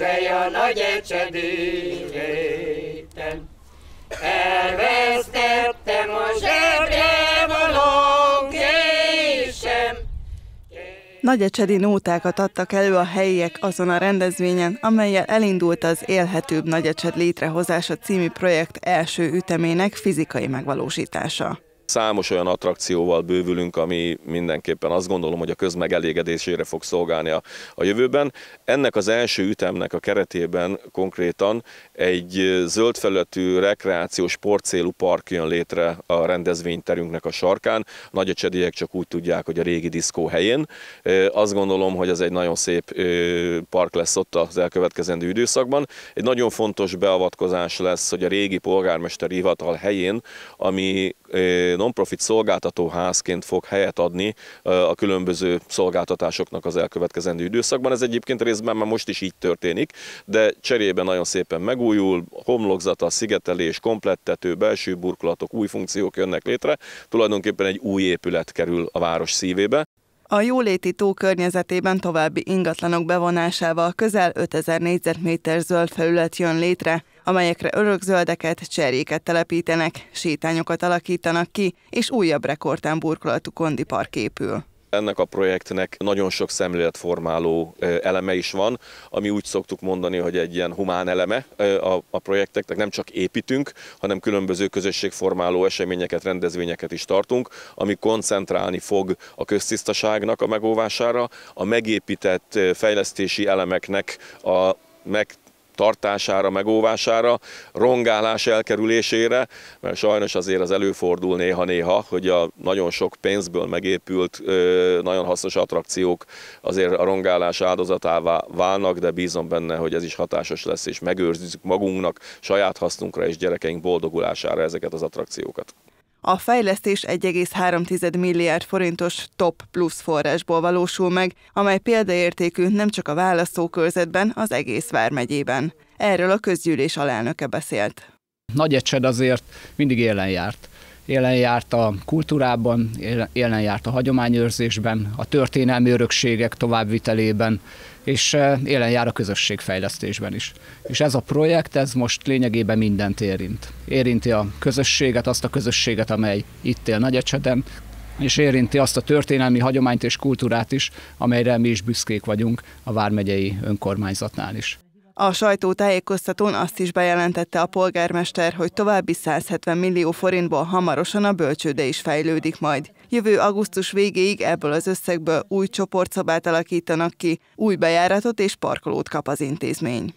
ősei a nagy ecsedi réten. Elvesztettem a zsebre való késem. Nagy ecsedi nótákat adtak elő a helyiek azon a rendezvényen, amelyel elindult az Élhetőbb Nagyecsed létrehozása című projekt első ütemének fizikai megvalósítása. Számos olyan attrakcióval bővülünk, ami mindenképpen azt gondolom, hogy a közmegelégedésére fog szolgálni a, a jövőben. Ennek az első ütemnek a keretében konkrétan egy zöldfelületű felületű rekreációs célú park jön létre a rendezvényterünknek a sarkán. Nagy a csediek csak úgy tudják, hogy a régi diszkó helyén. Azt gondolom, hogy ez egy nagyon szép park lesz ott az elkövetkezendő időszakban. Egy nagyon fontos beavatkozás lesz, hogy a régi polgármester hivatal helyén, ami non-profit szolgáltatóházként fog helyet adni a különböző szolgáltatásoknak az elkövetkezendő időszakban. Ez egyébként részben már most is így történik, de cserében nagyon szépen megújul, homlokzata, szigetelés, komplettető, belső burkolatok, új funkciók jönnek létre. Tulajdonképpen egy új épület kerül a város szívébe. A jóléti tó környezetében további ingatlanok bevonásával közel 5000 négyzetméter zöld felület jön létre, amelyekre örökzöldeket, cseréket telepítenek, sétányokat alakítanak ki, és újabb rekordán burkolatú park épül. Ennek a projektnek nagyon sok szemléletformáló eleme is van, ami úgy szoktuk mondani, hogy egy ilyen humán eleme a projekteknek. Nem csak építünk, hanem különböző közösségformáló eseményeket, rendezvényeket is tartunk, ami koncentrálni fog a köztisztaságnak a megóvására, a megépített fejlesztési elemeknek a meg tartására, megóvására, rongálás elkerülésére, mert sajnos azért az előfordul néha-néha, hogy a nagyon sok pénzből megépült, nagyon hasznos attrakciók azért a rongálás áldozatává válnak, de bízom benne, hogy ez is hatásos lesz, és megőrzünk magunknak, saját hasznunkra és gyerekeink boldogulására ezeket az attrakciókat. A fejlesztés 1,3 milliárd forintos top plusz forrásból valósul meg, amely példaértékű nem csak a választókörzetben, az egész vármegyében. Erről a közgyűlés alelnöke beszélt. Nagy azért mindig élen járt élen járt a kultúrában, élen járt a hagyományőrzésben, a történelmi örökségek továbbvitelében, és élen eh, jár a közösségfejlesztésben is. És ez a projekt, ez most lényegében mindent érint. Érinti a közösséget, azt a közösséget, amely itt él Nagyecseden, és érinti azt a történelmi hagyományt és kultúrát is, amelyre mi is büszkék vagyunk a Vármegyei önkormányzatnál is. A sajtótájékoztatón azt is bejelentette a polgármester, hogy további 170 millió forintból hamarosan a bölcsőde is fejlődik majd. Jövő augusztus végéig ebből az összegből új csoportszabát alakítanak ki, új bejáratot és parkolót kap az intézmény.